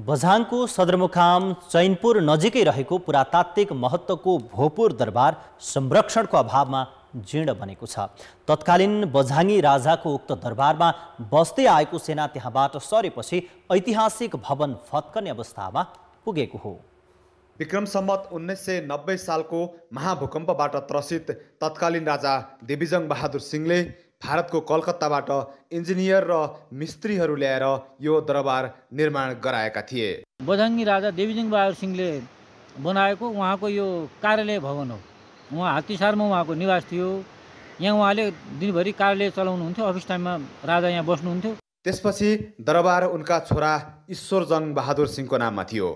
बझाङको सदरमुकाम चैनपुर नजिकै रहेको पुरातात्विक महत्त्वको भोपुर दरबार संरक्षणको अभावमा जीर्ण बनेको छ तत्कालीन बझाङी राजाको उक्त दरबारमा बस्दै आएको सेना त्यहाँबाट सरेपछि ऐतिहासिक भवन फत्कने अवस्थामा पुगेको हो विक्रम सम्मत उन्नाइस सय नब्बे सालको महाभूकम्पबाट त्रसित तत्कालीन राजा देवीजङ बहादुर सिंहले भारतको कलकत्ताबाट इन्जिनियर र मिस्त्रीहरू ल्याएर यो दरबार निर्माण गराएका थिए बझाङ्गी राजा देवीजिङ बहादुर सिंहले बनाएको उहाँको यो कार्यालय भवन हो उहाँ हात्तीसारमा उहाँको निवास थियो यहाँ उहाँले दिनभरि कार्यालय चलाउनुहुन्थ्यो अफिस टाइममा राजा यहाँ बस्नुहुन्थ्यो त्यसपछि दरबार उनका छोरा ईश्वरजङ बहादुर सिंहको नाममा थियो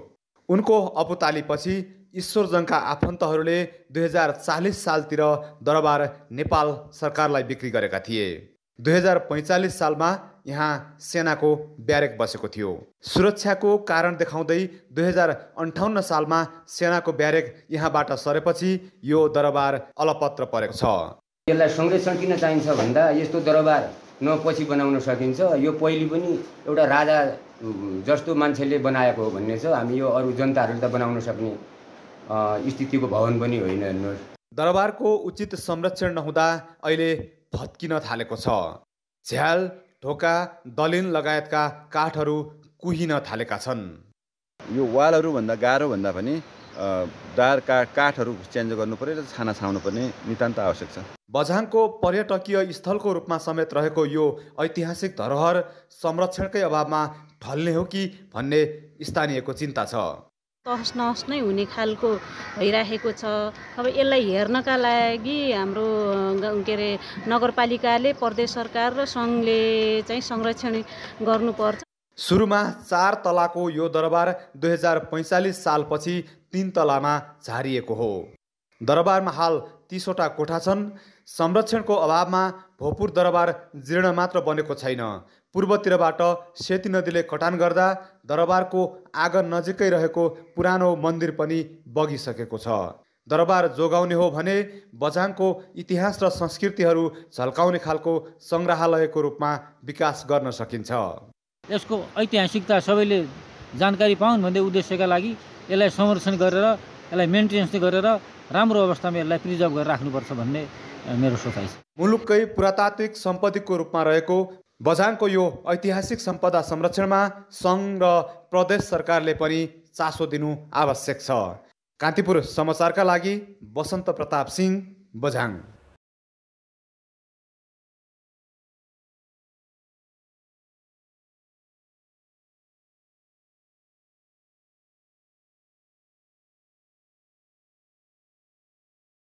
उनको अपुतालीपछि ईश्वरजङका आफन्तहरूले दुई हजार चालिस सालतिर दरबार नेपाल सरकारलाई बिक्री गरेका थिए दुई हजार पैँचालिस सालमा यहाँ सेनाको ब्यारेक बसेको थियो सुरक्षाको कारण देखाउँदै दुई हजार अन्ठाउन्न सालमा सेनाको ब्यारेक यहाँबाट सरेपछि यो दरबार अलपत्र परेको छ यसलाई संरक्षण किन चाहिन्छ भन्दा यस्तो दरबार न पछि बनाउन सकिन्छ यो पहिले पनि एउटा राजा जस्तो मान्छेले बनाएको हो भन्ने छ हामी यो अरू जनताहरूले त बनाउन सक्ने स्थितिको भवन पनि होइन हेर्नुहोस् दरबारको उचित संरक्षण नहुँदा अहिले भत्किन थालेको छ झ्याल ढोका दलिन लगायतका काठहरू कुहिन थालेका छन् यो वालहरूभन्दा गाह्रो भन्दा पनि दार काठ काठहरू चेन्ज गर्नु पर्यो र छाना छाउनु पर्ने नितान्त आवश्यक छ बझाङको पर्यटकीय स्थलको रूपमा समेत रहेको यो ऐतिहासिक धरोहर संरक्षणकै अभावमा ढल्ने हो कि भन्ने स्थानीयको चिन्ता छ तहस नहस नै हुने खालको भइराखेको छ अब यसलाई हेर्नका लागि हाम्रो के अरे नगरपालिकाले प्रदेश सरकार र सङ्घले चाहिँ संरक्षण गर्नुपर्छ सुरुमा चार तलाको यो दरबार दुई हजार पैँचालिस सालपछि तिन तलामा झारिएको हो दरबारमा हाल तिसवटा कोठा छन् संरक्षणको अभावमा भोपुर दरबार जीर्ण मात्र बनेको छैन पूर्वतिरबाट सेती नदीले कटान गर्दा दरबारको आँगन नजिकै रहेको पुरानो मन्दिर पनि बगिसकेको छ दरबार जोगाउने हो भने बझाङको इतिहास र संस्कृतिहरू झल्काउने खालको सङ्ग्रहालयको रूपमा विकास गर्न सकिन्छ यसको ऐतिहासिकता सबैले जानकारी पाउन् भन्ने उद्देश्यका लागि यसलाई संरक्षण गरेर यसलाई मेन्टेनेन्स गरेर राम्रो अवस्थामा यसलाई प्रिजर्भ गरेर राख्नुपर्छ भन्ने मेरो सोचाइ छ मुलुककै पुरातात्विक सम्पत्तिको रूपमा रहेको बझाङको यो ऐतिहासिक सम्पदा संरक्षणमा सङ्घ र प्रदेश सरकारले पनि चासो दिनु आवश्यक छ कान्तिपुर समाचारका लागि बसन्त प्रताप सिंह बझाङ